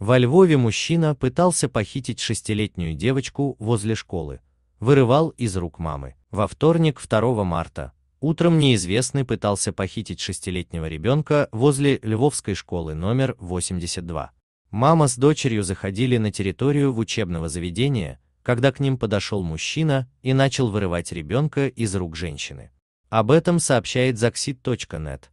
Во Львове мужчина пытался похитить шестилетнюю девочку возле школы, вырывал из рук мамы. Во вторник 2 марта утром неизвестный пытался похитить шестилетнего ребенка возле Львовской школы номер 82. Мама с дочерью заходили на территорию в учебного заведения, когда к ним подошел мужчина и начал вырывать ребенка из рук женщины. Об этом сообщает zaxit.net.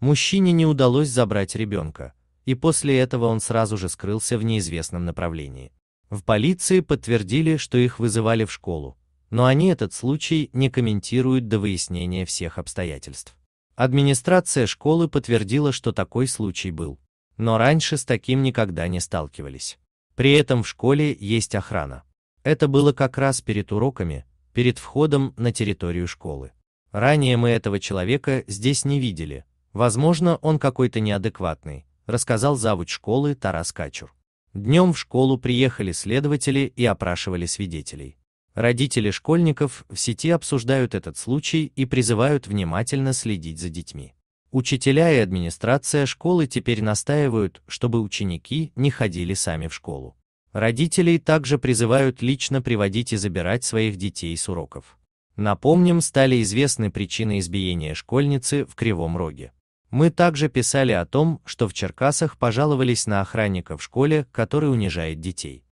Мужчине не удалось забрать ребенка, и после этого он сразу же скрылся в неизвестном направлении. В полиции подтвердили, что их вызывали в школу, но они этот случай не комментируют до выяснения всех обстоятельств. Администрация школы подтвердила, что такой случай был, но раньше с таким никогда не сталкивались. При этом в школе есть охрана. Это было как раз перед уроками, перед входом на территорию школы. Ранее мы этого человека здесь не видели, возможно он какой-то неадекватный, рассказал завуч школы Тарас Качур. Днем в школу приехали следователи и опрашивали свидетелей. Родители школьников в сети обсуждают этот случай и призывают внимательно следить за детьми. Учителя и администрация школы теперь настаивают, чтобы ученики не ходили сами в школу. Родителей также призывают лично приводить и забирать своих детей с уроков. Напомним, стали известны причины избиения школьницы в Кривом Роге. Мы также писали о том, что в Черкасах пожаловались на охранника в школе, который унижает детей.